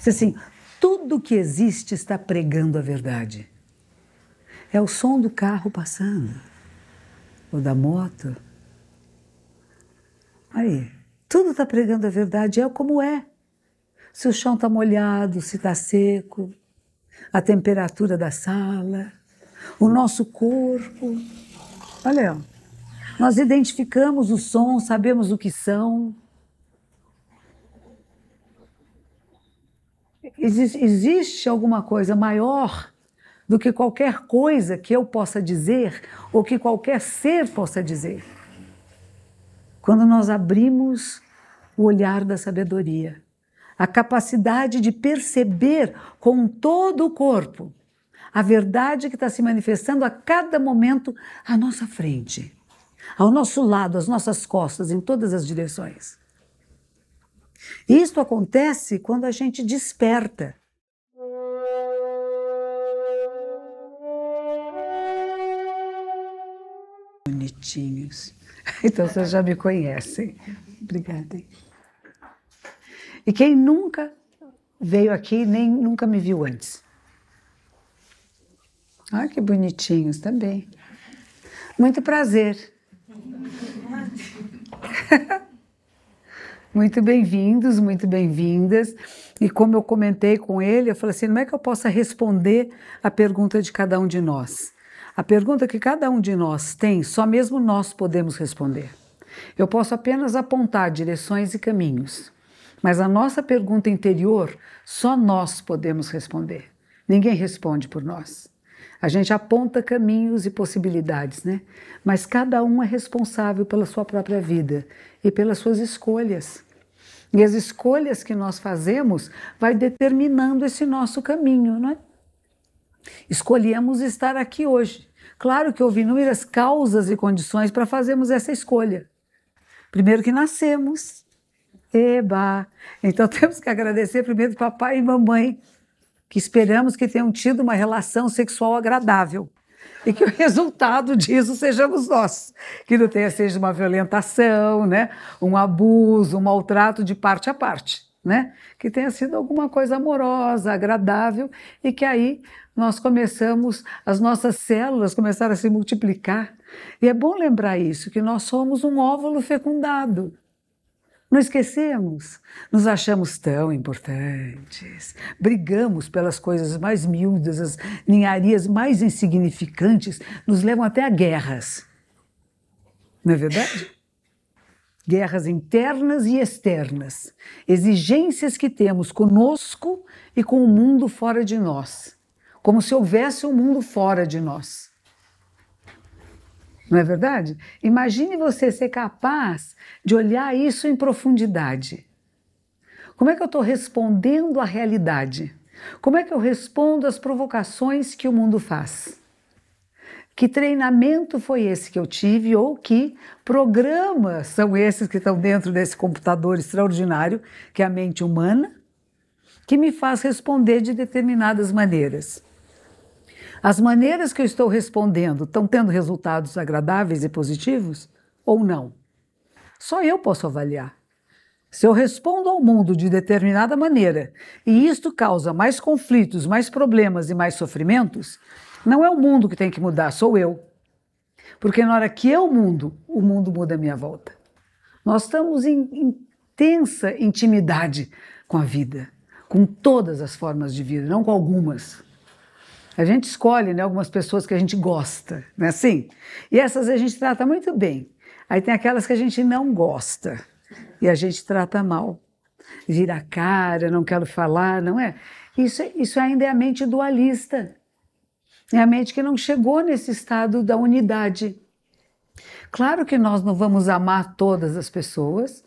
Diz assim: tudo que existe está pregando a verdade. É o som do carro passando, ou da moto. Aí, tudo está pregando a verdade, é como é. Se o chão está molhado, se está seco, a temperatura da sala, o nosso corpo. Olha, nós identificamos os sons, sabemos o que são. existe alguma coisa maior do que qualquer coisa que eu possa dizer ou que qualquer ser possa dizer. Quando nós abrimos o olhar da sabedoria, a capacidade de perceber com todo o corpo a verdade que está se manifestando a cada momento à nossa frente, ao nosso lado, às nossas costas, em todas as direções. Isso acontece quando a gente desperta. Bonitinhos. Então vocês já me conhecem. Obrigada. E quem nunca veio aqui nem nunca me viu antes. Ah, que bonitinhos também. Muito prazer. Muito bem-vindos, muito bem-vindas. E como eu comentei com ele, eu falei assim: como é que eu posso responder a pergunta de cada um de nós? A pergunta que cada um de nós tem, só mesmo nós podemos responder. Eu posso apenas apontar direções e caminhos, mas a nossa pergunta interior, só nós podemos responder. Ninguém responde por nós. A gente aponta caminhos e possibilidades, né? Mas cada um é responsável pela sua própria vida e pelas suas escolhas. E as escolhas que nós fazemos vai determinando esse nosso caminho, não é? Escolhemos estar aqui hoje. Claro que houve inúmeras causas e condições para fazermos essa escolha. Primeiro que nascemos. Eba! Então temos que agradecer primeiro papai e mamãe que esperamos que tenham tido uma relação sexual agradável e que o resultado disso sejamos nós, que não tenha seja uma violentação, né, um abuso, um maltrato de parte a parte, né, que tenha sido alguma coisa amorosa, agradável e que aí nós começamos as nossas células começaram a se multiplicar. E é bom lembrar isso que nós somos um óvulo fecundado. Não esquecemos, nos achamos tão importantes, brigamos pelas coisas mais miúdas, as ninharias mais insignificantes, nos levam até a guerras. Não é verdade? Guerras internas e externas, exigências que temos conosco e com o mundo fora de nós, como se houvesse um mundo fora de nós. Não é verdade? Imagine você ser capaz de olhar isso em profundidade. Como é que eu estou respondendo à realidade? Como é que eu respondo às provocações que o mundo faz? Que treinamento foi esse que eu tive ou que programas são esses que estão dentro desse computador extraordinário que é a mente humana, que me faz responder de determinadas maneiras? As maneiras que eu estou respondendo estão tendo resultados agradáveis e positivos ou não? Só eu posso avaliar. Se eu respondo ao mundo de determinada maneira e isto causa mais conflitos, mais problemas e mais sofrimentos, não é o mundo que tem que mudar, sou eu. Porque na hora que eu mudo, o mundo muda à minha volta. Nós estamos em intensa intimidade com a vida, com todas as formas de vida, não com algumas. A gente escolhe né, algumas pessoas que a gente gosta, não é assim? E essas a gente trata muito bem. Aí tem aquelas que a gente não gosta e a gente trata mal. Vira a cara, não quero falar, não é? Isso, isso ainda é a mente dualista. É a mente que não chegou nesse estado da unidade. Claro que nós não vamos amar todas as pessoas,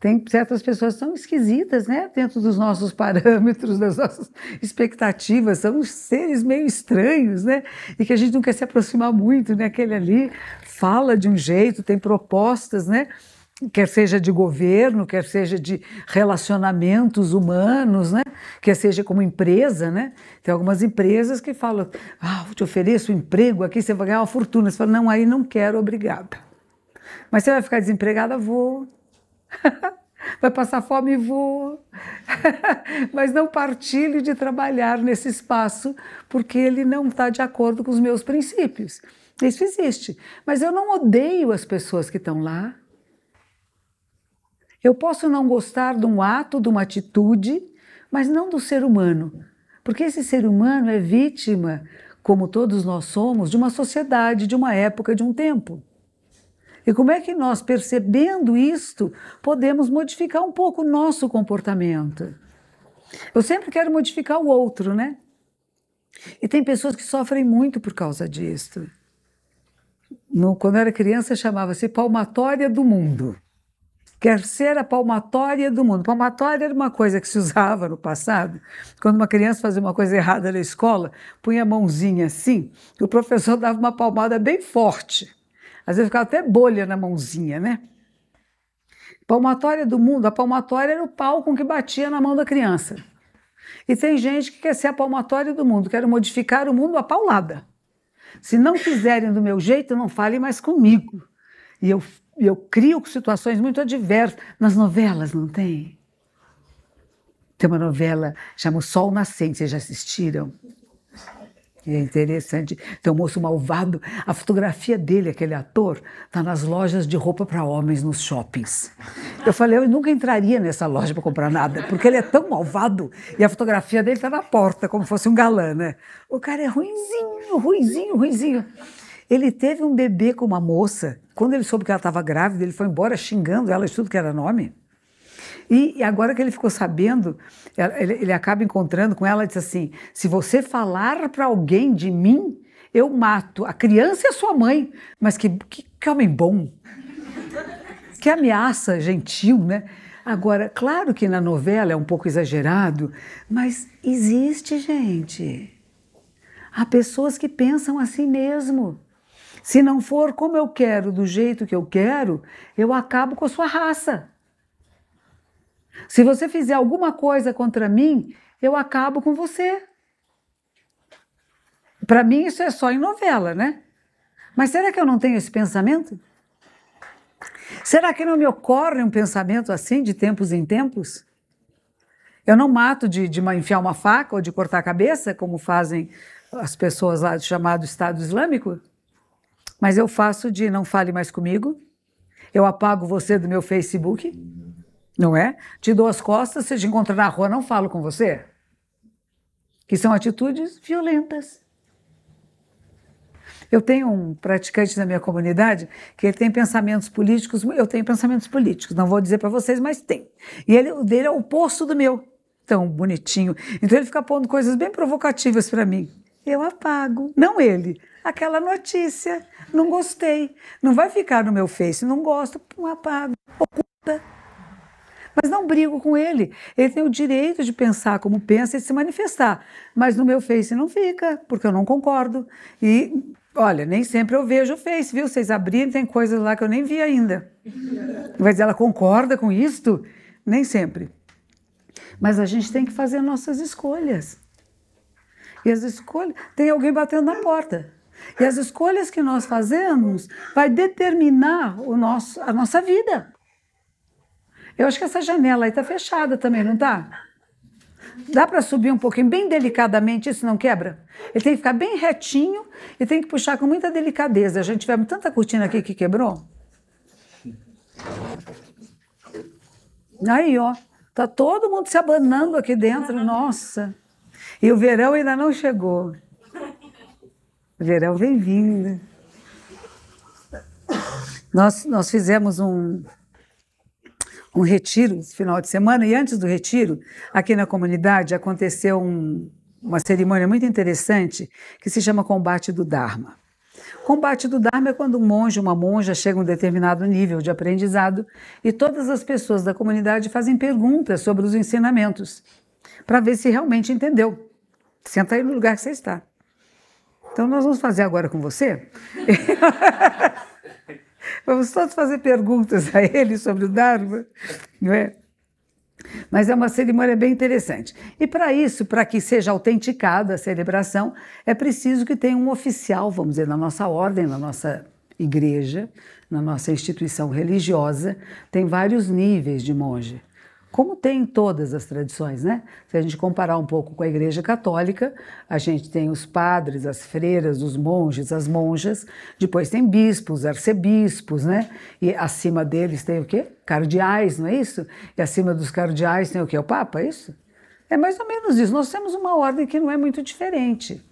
tem certas pessoas são esquisitas, né? Dentro dos nossos parâmetros, das nossas expectativas, são seres meio estranhos, né? E que a gente não quer se aproximar muito, né? Aquele ali fala de um jeito, tem propostas, né? quer seja de governo, quer seja de relacionamentos humanos, né? quer seja como empresa, né? Tem algumas empresas que falam, ah, te ofereço um emprego aqui, você vai ganhar uma fortuna. Você fala, não, aí não quero, obrigada. Mas você vai ficar desempregada? Vou. Vai passar fome? e Vou. Mas não partilho de trabalhar nesse espaço porque ele não está de acordo com os meus princípios. Isso existe. Mas eu não odeio as pessoas que estão lá. Eu posso não gostar de um ato, de uma atitude, mas não do ser humano. Porque esse ser humano é vítima, como todos nós somos, de uma sociedade, de uma época, de um tempo. E como é que nós, percebendo isto, podemos modificar um pouco o nosso comportamento? Eu sempre quero modificar o outro, né? E tem pessoas que sofrem muito por causa disto. No, quando eu era criança, chamava-se palmatória do mundo. Quer ser a palmatória do mundo. Palmatória era uma coisa que se usava no passado. Quando uma criança fazia uma coisa errada na escola, punha a mãozinha assim, e o professor dava uma palmada bem forte. Às vezes ficava até bolha na mãozinha, né? Palmatória do mundo, a palmatória era o pau com que batia na mão da criança. E tem gente que quer ser a palmatória do mundo, quer modificar o mundo a paulada. Se não quiserem do meu jeito, não falem mais comigo. E eu, eu crio situações muito adversas. Nas novelas, não tem? Tem uma novela chamada Sol Nascente, vocês já assistiram? E é interessante. Tem um moço malvado. A fotografia dele, aquele ator, tá nas lojas de roupa para homens nos shoppings. Eu falei, eu nunca entraria nessa loja para comprar nada, porque ele é tão malvado e a fotografia dele tá na porta, como fosse um galã, né? O cara é ruinzinho, ruinzinho, ruinzinho. Ele teve um bebê com uma moça. Quando ele soube que ela estava grávida, ele foi embora xingando ela de tudo que era nome. E, e agora que ele ficou sabendo, ele, ele acaba encontrando com ela e diz assim: se você falar para alguém de mim, eu mato. A criança é a sua mãe. Mas que, que, que homem bom. Que ameaça gentil, né? Agora, claro que na novela é um pouco exagerado, mas existe, gente. Há pessoas que pensam assim mesmo. Se não for como eu quero, do jeito que eu quero, eu acabo com a sua raça. Se você fizer alguma coisa contra mim, eu acabo com você. Para mim, isso é só em novela, né? Mas será que eu não tenho esse pensamento? Será que não me ocorre um pensamento assim de tempos em tempos? Eu não mato de, de enfiar uma faca ou de cortar a cabeça, como fazem as pessoas lá do chamado Estado Islâmico, mas eu faço de não fale mais comigo, eu apago você do meu Facebook não é? Te dou as costas, se te encontrar na rua, não falo com você. Que são atitudes violentas. Eu tenho um praticante da minha comunidade que ele tem pensamentos políticos, eu tenho pensamentos políticos, não vou dizer para vocês, mas tem. E ele, o dele é o oposto do meu, tão bonitinho. Então ele fica pondo coisas bem provocativas para mim. Eu apago, não ele, aquela notícia, não gostei, não vai ficar no meu Face, não gosto, apago. Mas não brigo com ele. Ele tem o direito de pensar como pensa e se manifestar. Mas no meu Face não fica, porque eu não concordo. E Olha, nem sempre eu vejo o Face, viu? Vocês abrirem, tem coisas lá que eu nem vi ainda. Mas ela concorda com isto? Nem sempre. Mas a gente tem que fazer nossas escolhas. E as escolhas. Tem alguém batendo na porta. E as escolhas que nós fazemos vai determinar o nosso, a nossa vida. Eu acho que essa janela aí tá fechada também, não tá? Dá para subir um pouquinho, bem delicadamente, isso não quebra? Ele tem que ficar bem retinho e tem que puxar com muita delicadeza. A gente tivemos tanta cortina aqui que quebrou. Aí, ó, tá todo mundo se abanando aqui dentro, nossa. E o verão ainda não chegou. verão vem vindo. Nós, nós fizemos um, um retiro esse final de semana, e antes do retiro, aqui na comunidade, aconteceu um, uma cerimônia muito interessante que se chama Combate do Dharma. Combate do Dharma é quando um monge, uma monja chega a um determinado nível de aprendizado e todas as pessoas da comunidade fazem perguntas sobre os ensinamentos para ver se realmente entendeu. Senta aí no lugar que você está. Então nós vamos fazer agora com você. Vamos todos fazer perguntas a ele sobre o Dharma, não é? Mas é uma cerimônia bem interessante. E para isso, para que seja autenticada a celebração, é preciso que tenha um oficial, vamos dizer, na nossa ordem, na nossa igreja, na nossa instituição religiosa, tem vários níveis de monge como tem todas as tradições, né? Se a gente comparar um pouco com a Igreja Católica, a gente tem os padres, as freiras, os monges, as monjas, depois tem bispos, arcebispos, né? E acima deles tem o quê? Cardeais, não é isso? E acima dos cardeais tem o quê? O Papa, é isso? É mais ou menos isso. Nós temos uma ordem que não é muito diferente.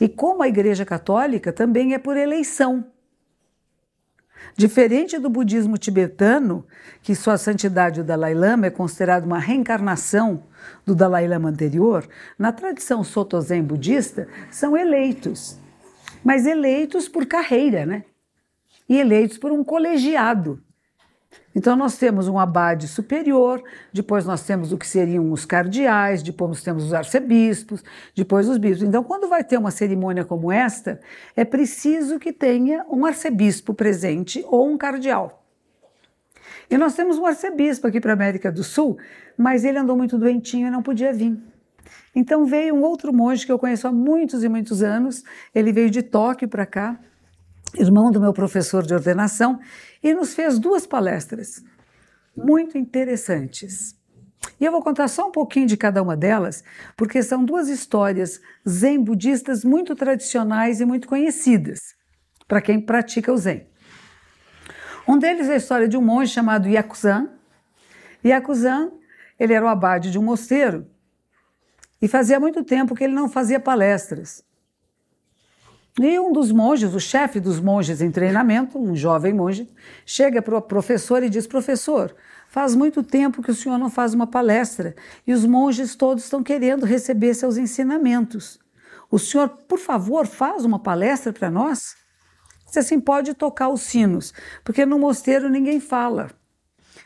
E como a Igreja Católica também é por eleição. Diferente do budismo tibetano, que sua santidade o Dalai Lama é considerado uma reencarnação do Dalai Lama anterior, na tradição Soto Zen budista são eleitos, mas eleitos por carreira, né? E eleitos por um colegiado. Então, nós temos um abade superior, depois nós temos o que seriam os cardeais, depois nós temos os arcebispos, depois os bispos. Então, quando vai ter uma cerimônia como esta, é preciso que tenha um arcebispo presente ou um cardeal. E nós temos um arcebispo aqui para a América do Sul, mas ele andou muito doentinho e não podia vir. Então veio um outro monge que eu conheço há muitos e muitos anos, ele veio de Tóquio para cá, irmão do meu professor de ordenação, e nos fez duas palestras muito interessantes. E eu vou contar só um pouquinho de cada uma delas, porque são duas histórias zen budistas muito tradicionais e muito conhecidas para quem pratica o zen. Um deles é a história de um monge chamado Yakuzan. Yakuzan, ele era o abade de um mosteiro e fazia muito tempo que ele não fazia palestras. E um dos monges, o chefe dos monges em treinamento, um jovem monge, chega para o professor e diz: Professor, faz muito tempo que o senhor não faz uma palestra e os monges todos estão querendo receber seus ensinamentos. O senhor, por favor, faz uma palestra para nós? Se assim: pode tocar os sinos, porque no mosteiro ninguém fala.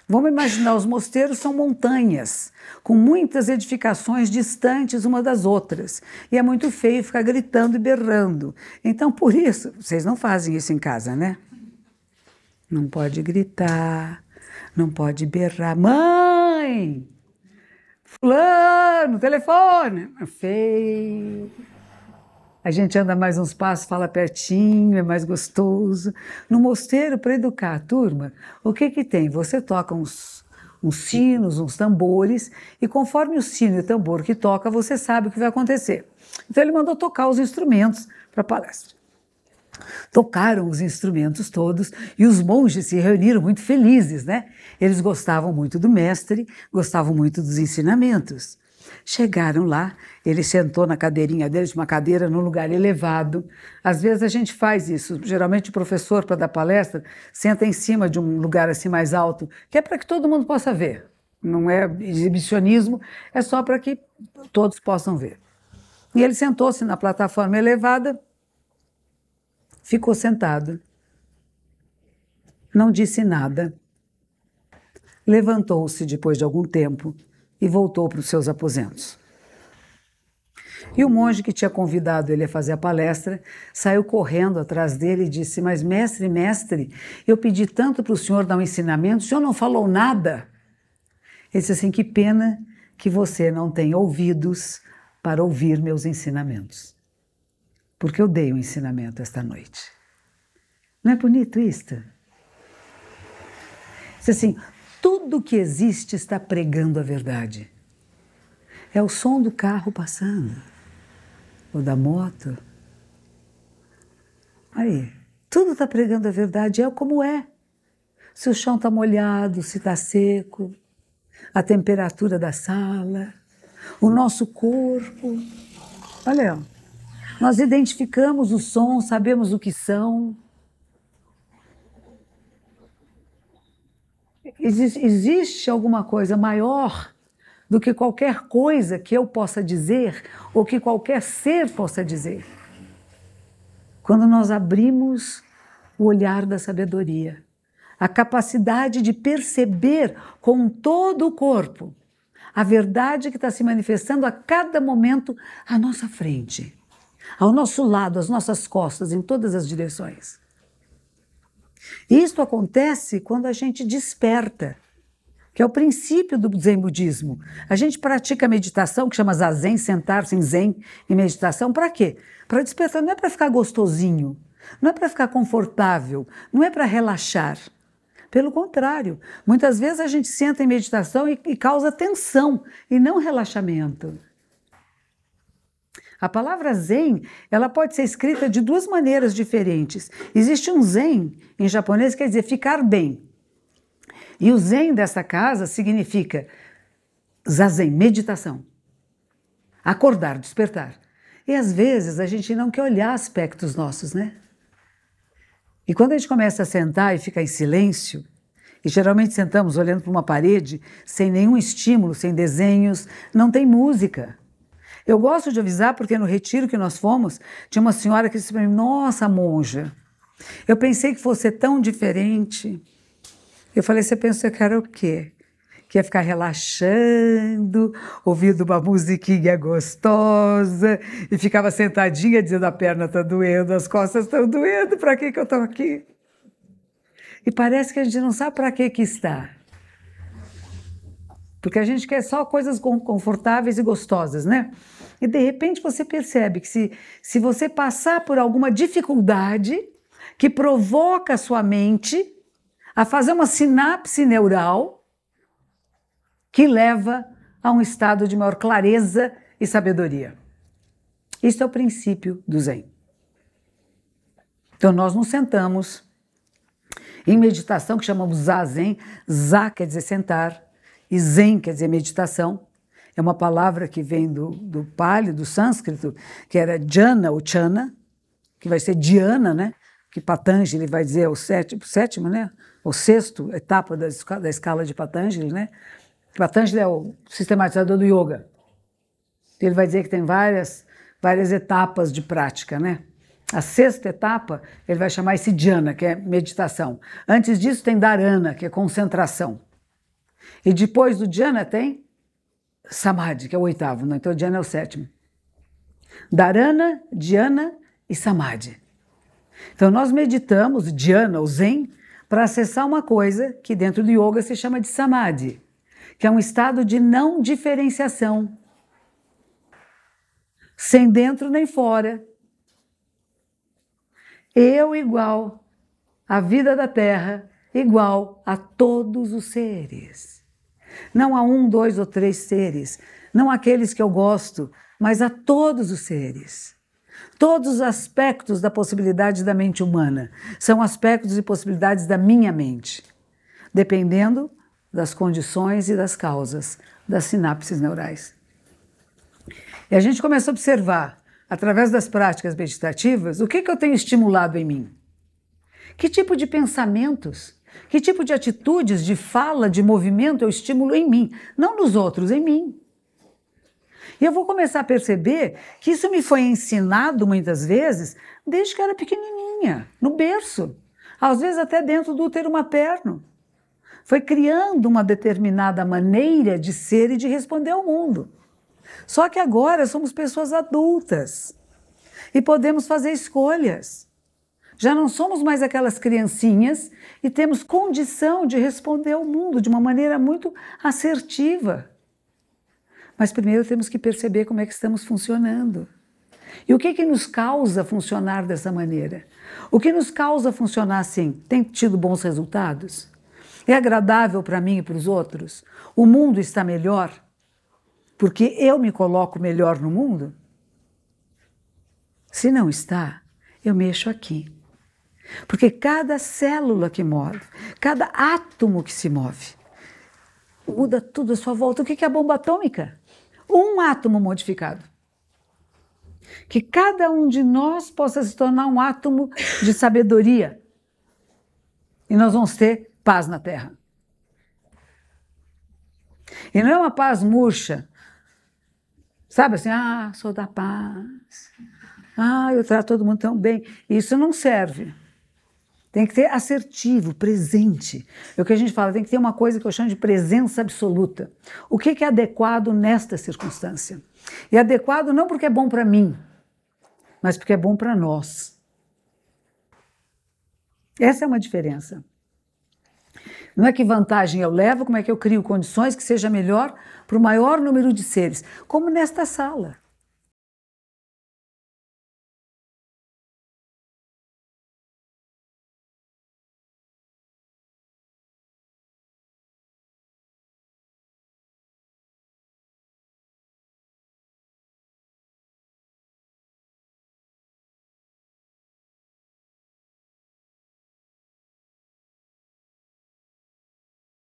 Vamos imaginar, os mosteiros são montanhas, com muitas edificações distantes uma das outras. E é muito feio ficar gritando e berrando. Então, por isso, vocês não fazem isso em casa, né? Não pode gritar, não pode berrar. Mãe! Fulano, telefone! Feio a gente anda mais uns passos, fala pertinho, é mais gostoso. No mosteiro, para educar a turma, o que que tem? Você toca uns, uns sinos, uns tambores, e conforme o sino e o tambor que toca, você sabe o que vai acontecer. Então ele mandou tocar os instrumentos para a palestra. Tocaram os instrumentos todos e os monges se reuniram muito felizes, né? Eles gostavam muito do mestre, gostavam muito dos ensinamentos. Chegaram lá, ele sentou na cadeirinha deles, uma cadeira num lugar elevado. Às vezes a gente faz isso, geralmente o professor, para dar palestra, senta em cima de um lugar assim mais alto, que é para que todo mundo possa ver. Não é exibicionismo, é só para que todos possam ver. E ele sentou-se na plataforma elevada, ficou sentado, não disse nada. Levantou-se depois de algum tempo, e voltou para os seus aposentos. E o monge que tinha convidado ele a fazer a palestra saiu correndo atrás dele e disse: Mas, mestre, mestre, eu pedi tanto para o senhor dar um ensinamento, o senhor não falou nada. Ele disse assim: Que pena que você não tem ouvidos para ouvir meus ensinamentos. Porque eu dei um ensinamento esta noite. Não é bonito isto? Disse assim: tudo que existe está pregando a verdade. É o som do carro passando, ou da moto. Aí, tudo está pregando a verdade, é como é. Se o chão está molhado, se está seco, a temperatura da sala, o nosso corpo. Olha, nós identificamos os sons, sabemos o que são, existe alguma coisa maior do que qualquer coisa que eu possa dizer ou que qualquer ser possa dizer. Quando nós abrimos o olhar da sabedoria, a capacidade de perceber com todo o corpo a verdade que está se manifestando a cada momento à nossa frente, ao nosso lado, às nossas costas, em todas as direções. Isso acontece quando a gente desperta, que é o princípio do Zen budismo. A gente pratica meditação, que chama zazen, sentar-se em zen e meditação, para quê? Para despertar, não é para ficar gostosinho, não é para ficar confortável, não é para relaxar. Pelo contrário, muitas vezes a gente senta em meditação e, e causa tensão e não relaxamento. A palavra zen, ela pode ser escrita de duas maneiras diferentes. Existe um zen em japonês que quer dizer ficar bem. E o zen dessa casa significa zazen, meditação. Acordar, despertar. E às vezes a gente não quer olhar aspectos nossos, né? E quando a gente começa a sentar e ficar em silêncio, e geralmente sentamos olhando para uma parede, sem nenhum estímulo, sem desenhos, não tem música. Eu gosto de avisar porque no retiro que nós fomos, tinha uma senhora que disse para mim: Nossa, monja, eu pensei que fosse tão diferente. Eu falei: Você pensou que era o quê? Que ia ficar relaxando, ouvindo uma musiquinha gostosa e ficava sentadinha dizendo: A perna está doendo, as costas estão doendo, para que, que eu estou aqui? E parece que a gente não sabe para que, que está. Porque a gente quer só coisas confortáveis e gostosas, né? E de repente você percebe que se, se você passar por alguma dificuldade que provoca a sua mente a fazer uma sinapse neural que leva a um estado de maior clareza e sabedoria. Isso é o princípio do Zen. Então nós nos sentamos em meditação que chamamos Zazen, Zá quer dizer sentar e Zen quer dizer meditação é uma palavra que vem do, do Pali, do sânscrito, que era Jana ou Chana, que vai ser Diana, né? Que Patanjali vai dizer é o sétimo, sétimo, né? O sexto etapa da, da escala de Patanjali, né? Patanjali é o sistematizador do yoga. Ele vai dizer que tem várias, várias etapas de prática, né? A sexta etapa, ele vai chamar esse dhyana, que é meditação. Antes disso tem dharana, que é concentração. E depois do dhyana tem Samadhi, que é o oitavo, né? então Dhyana é o sétimo. Dharana, Dhyana e Samadhi. Então nós meditamos Dhyana, o Zen, para acessar uma coisa que dentro do yoga se chama de Samadhi, que é um estado de não diferenciação, sem dentro nem fora. Eu igual, a vida da terra igual a todos os seres. Não a um, dois ou três seres, não aqueles que eu gosto, mas a todos os seres. Todos os aspectos da possibilidade da mente humana são aspectos e possibilidades da minha mente, dependendo das condições e das causas das sinapses neurais. E a gente começa a observar, através das práticas meditativas, o que, que eu tenho estimulado em mim. Que tipo de pensamentos que tipo de atitudes, de fala, de movimento eu estimulo em mim? Não nos outros, em mim. E eu vou começar a perceber que isso me foi ensinado muitas vezes desde que eu era pequenininha, no berço, às vezes até dentro do útero materno. Foi criando uma determinada maneira de ser e de responder ao mundo. Só que agora somos pessoas adultas e podemos fazer escolhas. Já não somos mais aquelas criancinhas e temos condição de responder ao mundo de uma maneira muito assertiva. Mas primeiro temos que perceber como é que estamos funcionando. E o que, que nos causa funcionar dessa maneira? O que nos causa funcionar assim? Tem tido bons resultados? É agradável para mim e para os outros? O mundo está melhor? Porque eu me coloco melhor no mundo? Se não está, eu mexo aqui. Porque cada célula que move, cada átomo que se move, muda tudo à sua volta. O que é a bomba atômica? Um átomo modificado. Que cada um de nós possa se tornar um átomo de sabedoria. E nós vamos ter paz na Terra. E não é uma paz murcha. Sabe assim, ah, sou da paz. Ah, eu trato todo mundo tão bem. Isso não serve. Tem que ser assertivo, presente. É o que a gente fala, tem que ter uma coisa que eu chamo de presença absoluta. O que é adequado nesta circunstância? E adequado não porque é bom para mim, mas porque é bom para nós. Essa é uma diferença. Não é que vantagem eu levo, como é que eu crio condições que seja melhor para o maior número de seres, como nesta sala.